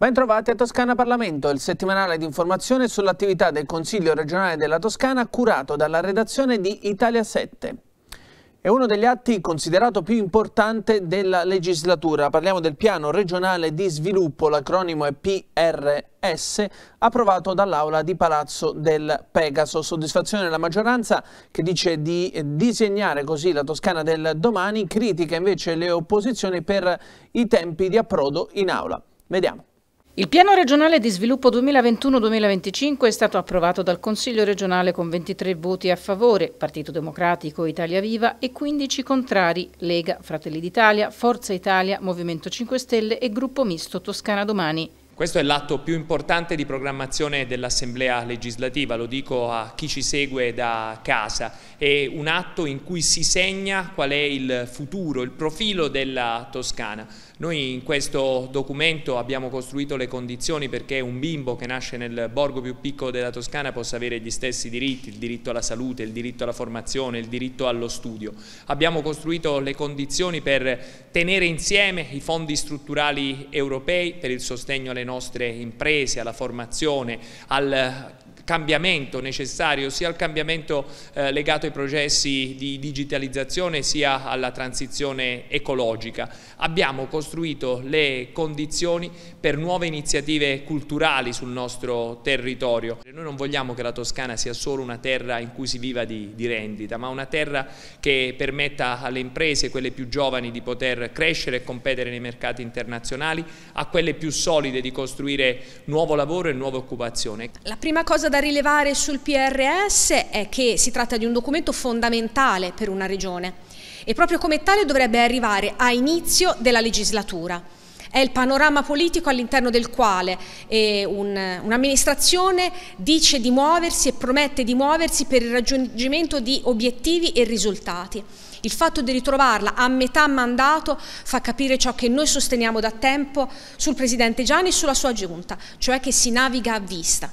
Bentrovati a Toscana Parlamento, il settimanale di informazione sull'attività del Consiglio regionale della Toscana curato dalla redazione di Italia 7. È uno degli atti considerato più importante della legislatura. Parliamo del Piano regionale di sviluppo, l'acronimo è PRS, approvato dall'Aula di Palazzo del Pegaso. Soddisfazione della maggioranza che dice di disegnare così la Toscana del domani, critica invece le opposizioni per i tempi di approdo in aula. Vediamo. Il piano regionale di sviluppo 2021-2025 è stato approvato dal Consiglio regionale con 23 voti a favore, Partito Democratico, Italia Viva e 15 contrari, Lega, Fratelli d'Italia, Forza Italia, Movimento 5 Stelle e Gruppo Misto Toscana Domani. Questo è l'atto più importante di programmazione dell'Assemblea legislativa, lo dico a chi ci segue da casa, è un atto in cui si segna qual è il futuro, il profilo della Toscana. Noi in questo documento abbiamo costruito le condizioni perché un bimbo che nasce nel borgo più piccolo della Toscana possa avere gli stessi diritti, il diritto alla salute, il diritto alla formazione, il diritto allo studio. Abbiamo costruito le condizioni per tenere insieme i fondi strutturali europei per il sostegno alle nostre imprese, alla formazione, al cambiamento necessario, sia al cambiamento eh, legato ai processi di digitalizzazione sia alla transizione ecologica. Abbiamo costruito le condizioni per nuove iniziative culturali sul nostro territorio. Noi non vogliamo che la Toscana sia solo una terra in cui si viva di, di rendita, ma una terra che permetta alle imprese, quelle più giovani, di poter crescere e competere nei mercati internazionali, a quelle più solide di costruire nuovo lavoro e nuova occupazione. La prima cosa da rilevare sul PRS è che si tratta di un documento fondamentale per una regione e proprio come tale dovrebbe arrivare a inizio della legislatura è il panorama politico all'interno del quale eh, un'amministrazione dice di muoversi e promette di muoversi per il raggiungimento di obiettivi e risultati. Il fatto di ritrovarla a metà mandato fa capire ciò che noi sosteniamo da tempo sul Presidente Gianni e sulla sua giunta, cioè che si naviga a vista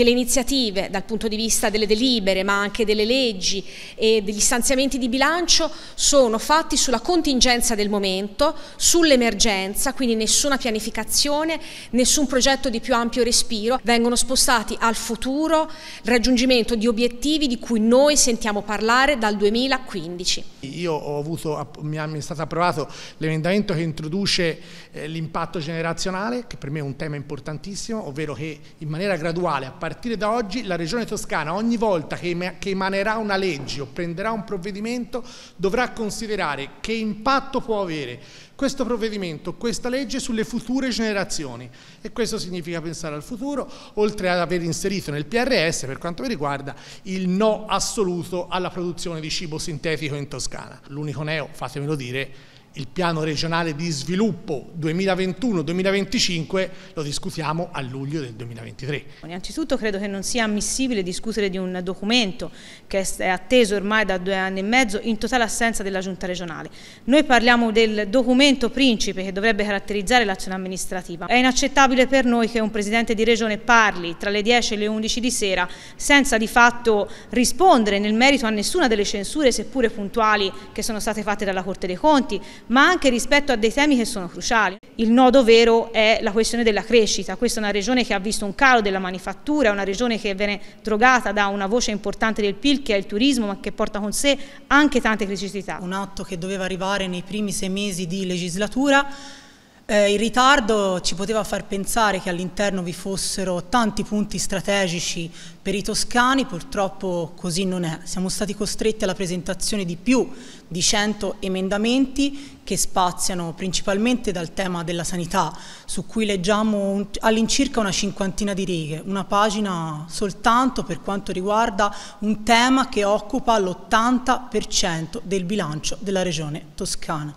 che le iniziative dal punto di vista delle delibere ma anche delle leggi e degli stanziamenti di bilancio sono fatti sulla contingenza del momento, sull'emergenza, quindi nessuna pianificazione, nessun progetto di più ampio respiro, vengono spostati al futuro il raggiungimento di obiettivi di cui noi sentiamo parlare dal 2015. Io ho avuto, mi è stato approvato l'emendamento che introduce eh, l'impatto generazionale, che per me è un tema importantissimo, ovvero che in maniera graduale a partire da oggi la Regione Toscana ogni volta che, emanerà una legge o prenderà un provvedimento dovrà considerare che impatto può avere questo provvedimento, questa legge sulle future generazioni e questo significa pensare al futuro oltre ad aver inserito nel PRS per quanto mi riguarda il no assoluto alla produzione di cibo sintetico in Toscana. L'unico neo, fatemelo dire, il piano regionale di sviluppo 2021-2025 lo discutiamo a luglio del 2023. Innanzitutto credo che non sia ammissibile discutere di un documento che è atteso ormai da due anni e mezzo in totale assenza della giunta regionale. Noi parliamo del documento principe che dovrebbe caratterizzare l'azione amministrativa. È inaccettabile per noi che un presidente di regione parli tra le 10 e le 11 di sera senza di fatto rispondere nel merito a nessuna delle censure seppure puntuali che sono state fatte dalla Corte dei Conti ma anche rispetto a dei temi che sono cruciali. Il nodo vero è la questione della crescita, questa è una regione che ha visto un calo della manifattura, è una regione che viene drogata da una voce importante del PIL che è il turismo, ma che porta con sé anche tante criticità. Un atto che doveva arrivare nei primi sei mesi di legislatura eh, il ritardo ci poteva far pensare che all'interno vi fossero tanti punti strategici per i toscani, purtroppo così non è. Siamo stati costretti alla presentazione di più di 100 emendamenti che spaziano principalmente dal tema della sanità, su cui leggiamo un, all'incirca una cinquantina di righe, una pagina soltanto per quanto riguarda un tema che occupa l'80% del bilancio della regione toscana.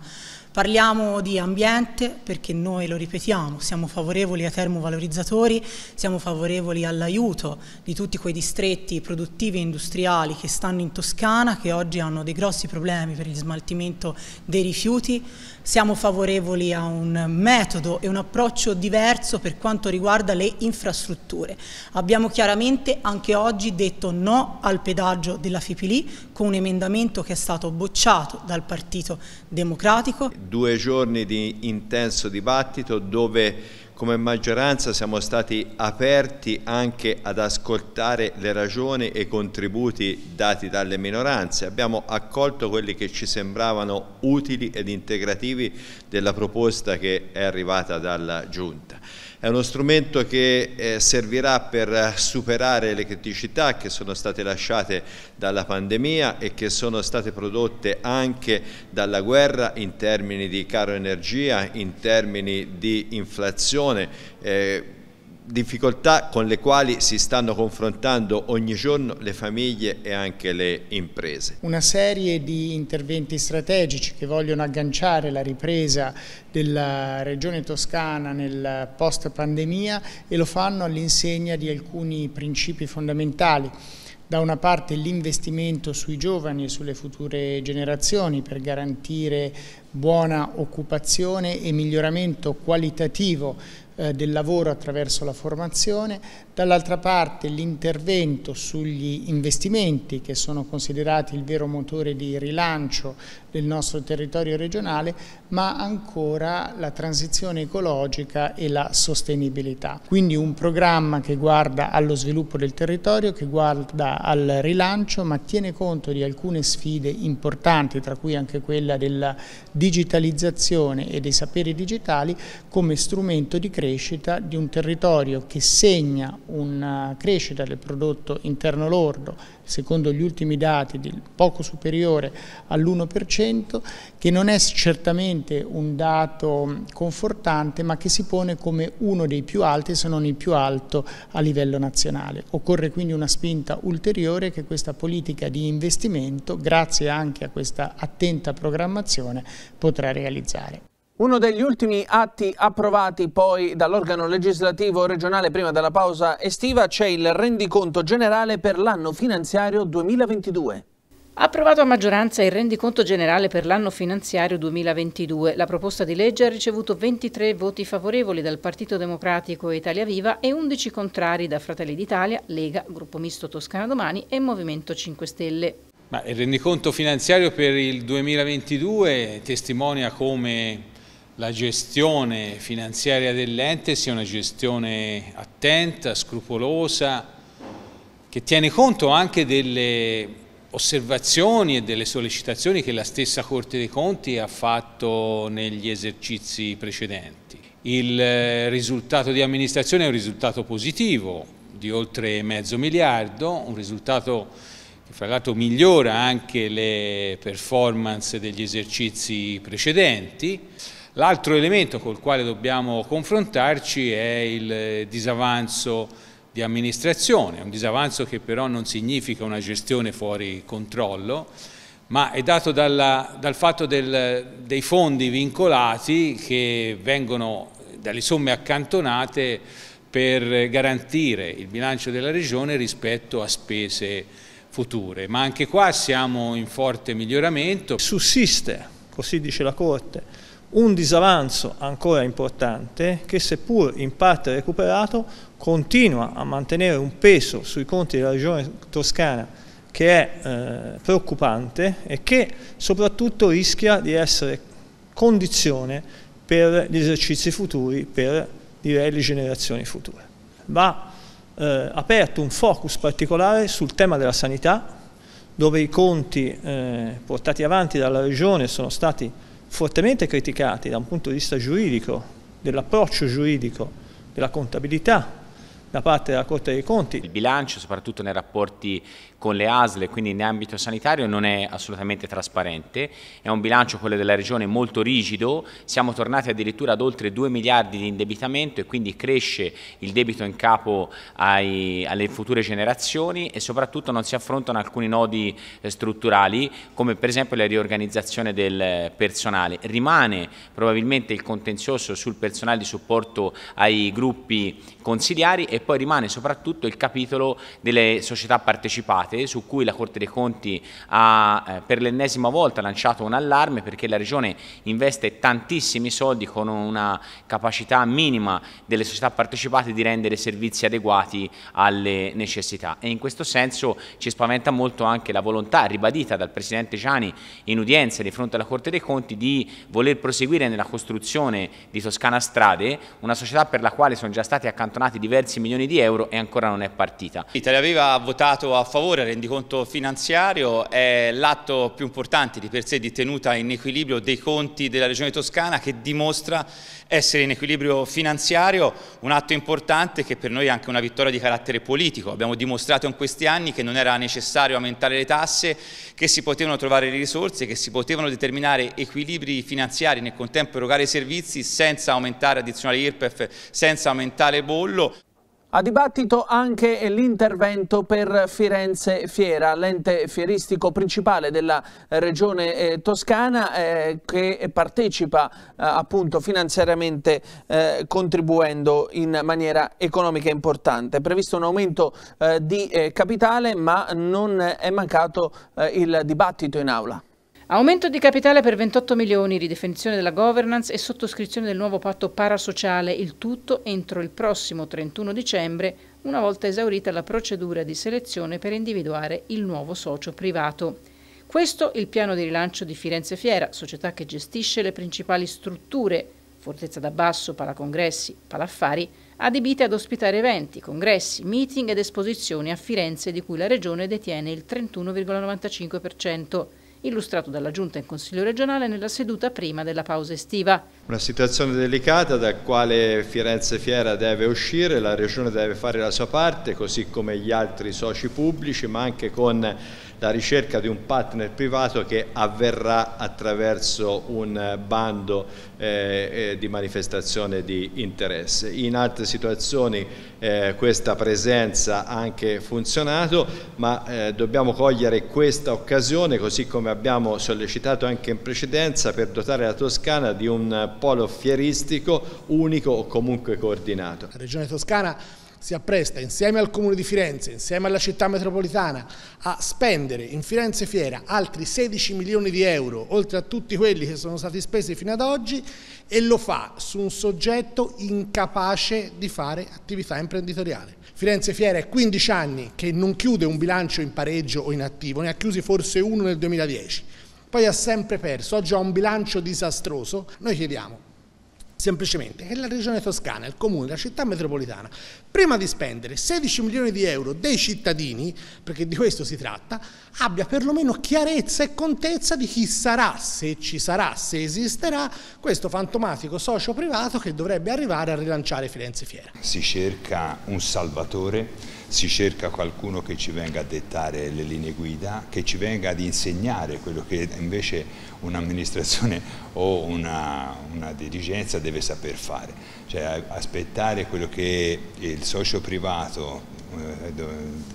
Parliamo di ambiente perché noi lo ripetiamo, siamo favorevoli ai termovalorizzatori, siamo favorevoli all'aiuto di tutti quei distretti produttivi e industriali che stanno in Toscana, che oggi hanno dei grossi problemi per il smaltimento dei rifiuti, siamo favorevoli a un metodo e un approccio diverso per quanto riguarda le infrastrutture. Abbiamo chiaramente anche oggi detto no al pedaggio della Fipili con un emendamento che è stato bocciato dal Partito Democratico due giorni di intenso dibattito dove come maggioranza siamo stati aperti anche ad ascoltare le ragioni e i contributi dati dalle minoranze. Abbiamo accolto quelli che ci sembravano utili ed integrativi della proposta che è arrivata dalla Giunta. È uno strumento che eh, servirà per superare le criticità che sono state lasciate dalla pandemia e che sono state prodotte anche dalla guerra in termini di caro energia, in termini di inflazione. Eh, difficoltà con le quali si stanno confrontando ogni giorno le famiglie e anche le imprese. Una serie di interventi strategici che vogliono agganciare la ripresa della regione toscana nel post pandemia e lo fanno all'insegna di alcuni principi fondamentali da una parte l'investimento sui giovani e sulle future generazioni per garantire buona occupazione e miglioramento qualitativo eh, del lavoro attraverso la formazione, dall'altra parte l'intervento sugli investimenti che sono considerati il vero motore di rilancio del nostro territorio regionale, ma ancora la transizione ecologica e la sostenibilità. Quindi un programma che guarda allo sviluppo del territorio, che guarda al rilancio, ma tiene conto di alcune sfide importanti, tra cui anche quella della digitalizzazione e dei saperi digitali come strumento di crescita crescita di un territorio che segna una eh, crescita del prodotto interno lordo, secondo gli ultimi dati, poco superiore all'1%, che non è certamente un dato mm, confortante, ma che si pone come uno dei più alti, se non il più alto, a livello nazionale. Occorre quindi una spinta ulteriore che questa politica di investimento, grazie anche a questa attenta programmazione, potrà realizzare. Uno degli ultimi atti approvati poi dall'organo legislativo regionale prima della pausa estiva c'è il rendiconto generale per l'anno finanziario 2022. Approvato a maggioranza il rendiconto generale per l'anno finanziario 2022, la proposta di legge ha ricevuto 23 voti favorevoli dal Partito Democratico e Italia Viva e 11 contrari da Fratelli d'Italia, Lega, Gruppo Misto Toscana Domani e Movimento 5 Stelle. Ma il rendiconto finanziario per il 2022 testimonia come la gestione finanziaria dell'ente sia una gestione attenta, scrupolosa, che tiene conto anche delle osservazioni e delle sollecitazioni che la stessa Corte dei Conti ha fatto negli esercizi precedenti. Il eh, risultato di amministrazione è un risultato positivo di oltre mezzo miliardo, un risultato che fra l'altro migliora anche le performance degli esercizi precedenti. L'altro elemento col quale dobbiamo confrontarci è il eh, disavanzo di amministrazione, un disavanzo che però non significa una gestione fuori controllo, ma è dato dalla, dal fatto del, dei fondi vincolati che vengono dalle somme accantonate per garantire il bilancio della Regione rispetto a spese future. Ma anche qua siamo in forte miglioramento. Sussiste, così dice la Corte, un disavanzo ancora importante che seppur in parte recuperato continua a mantenere un peso sui conti della regione toscana che è eh, preoccupante e che soprattutto rischia di essere condizione per gli esercizi futuri, per direi le generazioni future. Va eh, aperto un focus particolare sul tema della sanità, dove i conti eh, portati avanti dalla Regione sono stati fortemente criticati da un punto di vista giuridico, dell'approccio giuridico, della contabilità da parte della Corte dei Conti. Il bilancio, soprattutto nei rapporti con le ASL, quindi in ambito sanitario non è assolutamente trasparente, è un bilancio quello della Regione molto rigido, siamo tornati addirittura ad oltre 2 miliardi di indebitamento e quindi cresce il debito in capo ai, alle future generazioni e soprattutto non si affrontano alcuni nodi eh, strutturali come per esempio la riorganizzazione del personale. Rimane probabilmente il contenzioso sul personale di supporto ai gruppi consigliari e poi rimane soprattutto il capitolo delle società partecipate state su cui la Corte dei Conti ha eh, per l'ennesima volta lanciato un allarme perché la Regione investe tantissimi soldi con una capacità minima delle società partecipate di rendere servizi adeguati alle necessità e in questo senso ci spaventa molto anche la volontà ribadita dal Presidente Gianni in udienza di fronte alla Corte dei Conti di voler proseguire nella costruzione di Toscana Strade, una società per la quale sono già stati accantonati diversi milioni di euro e ancora non è partita. Italia Viva ha votato a favore il rendiconto finanziario è l'atto più importante di per sé di tenuta in equilibrio dei conti della Regione Toscana che dimostra essere in equilibrio finanziario, un atto importante che per noi è anche una vittoria di carattere politico. Abbiamo dimostrato in questi anni che non era necessario aumentare le tasse, che si potevano trovare le risorse, che si potevano determinare equilibri finanziari e nel contempo erogare i servizi senza aumentare addizionali IRPEF, senza aumentare bollo. A dibattito anche l'intervento per Firenze Fiera, l'ente fieristico principale della regione eh, toscana eh, che partecipa eh, appunto finanziariamente eh, contribuendo in maniera economica importante. È previsto un aumento eh, di eh, capitale ma non è mancato il dibattito in aula. Aumento di capitale per 28 milioni, ridefinizione della governance e sottoscrizione del nuovo patto parasociale, il tutto entro il prossimo 31 dicembre, una volta esaurita la procedura di selezione per individuare il nuovo socio privato. Questo il piano di rilancio di Firenze Fiera, società che gestisce le principali strutture, Fortezza da Basso, Pala Congressi, adibite ad ospitare eventi, congressi, meeting ed esposizioni a Firenze di cui la Regione detiene il 31,95% illustrato dalla Giunta in Consiglio regionale nella seduta prima della pausa estiva. Una situazione delicata da quale Firenze Fiera deve uscire, la Regione deve fare la sua parte, così come gli altri soci pubblici, ma anche con la ricerca di un partner privato che avverrà attraverso un bando eh, eh, di manifestazione di interesse. In altre situazioni eh, questa presenza ha anche funzionato, ma eh, dobbiamo cogliere questa occasione, così come abbiamo sollecitato anche in precedenza, per dotare la Toscana di un polo fieristico unico o comunque coordinato. La Regione Toscana si appresta insieme al Comune di Firenze, insieme alla città metropolitana, a spendere in Firenze Fiera altri 16 milioni di euro, oltre a tutti quelli che sono stati spesi fino ad oggi, e lo fa su un soggetto incapace di fare attività imprenditoriale. Firenze Fiera è 15 anni che non chiude un bilancio in pareggio o in attivo, ne ha chiusi forse uno nel 2010 poi ha sempre perso, oggi ha un bilancio disastroso, noi chiediamo semplicemente che la regione toscana, il comune, la città metropolitana, prima di spendere 16 milioni di euro dei cittadini, perché di questo si tratta, abbia perlomeno chiarezza e contezza di chi sarà, se ci sarà, se esisterà, questo fantomatico socio privato che dovrebbe arrivare a rilanciare Firenze Fiera. Si cerca un salvatore si cerca qualcuno che ci venga a dettare le linee guida, che ci venga ad insegnare quello che invece un'amministrazione o una, una, dirigenza deve saper fare, cioè aspettare quello che il socio privato eh,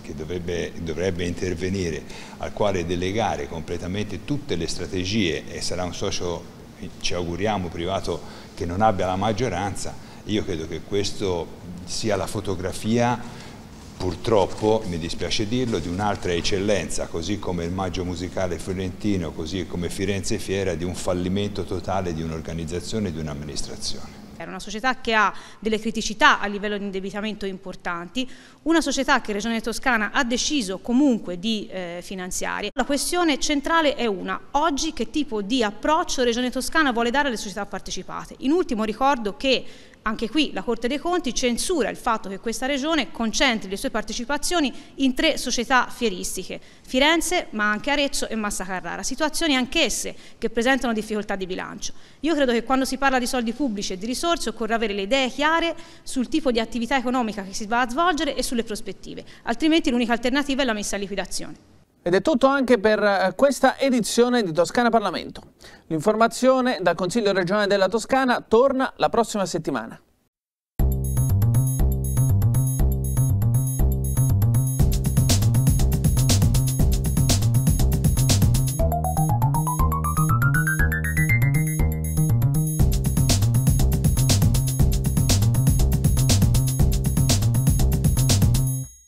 che dovrebbe, dovrebbe, intervenire, al quale delegare completamente tutte le strategie e sarà un socio, ci auguriamo, privato che non abbia la maggioranza, io credo che questo sia la fotografia purtroppo, mi dispiace dirlo, di un'altra eccellenza, così come il Maggio Musicale Fiorentino, così come Firenze Fiera, di un fallimento totale di un'organizzazione e di un'amministrazione. Era una società che ha delle criticità a livello di indebitamento importanti, una società che Regione Toscana ha deciso comunque di eh, finanziare. La questione centrale è una, oggi che tipo di approccio Regione Toscana vuole dare alle società partecipate. In ultimo ricordo che anche qui la Corte dei Conti censura il fatto che questa regione concentri le sue partecipazioni in tre società fieristiche, Firenze, ma anche Arezzo e Massa Carrara, situazioni anch'esse che presentano difficoltà di bilancio. Io credo che quando si parla di soldi pubblici e di risorse occorra avere le idee chiare sul tipo di attività economica che si va a svolgere e sulle prospettive, altrimenti l'unica alternativa è la messa a liquidazione. Ed è tutto anche per eh, questa edizione di Toscana Parlamento. L'informazione dal Consiglio regionale della Toscana torna la prossima settimana.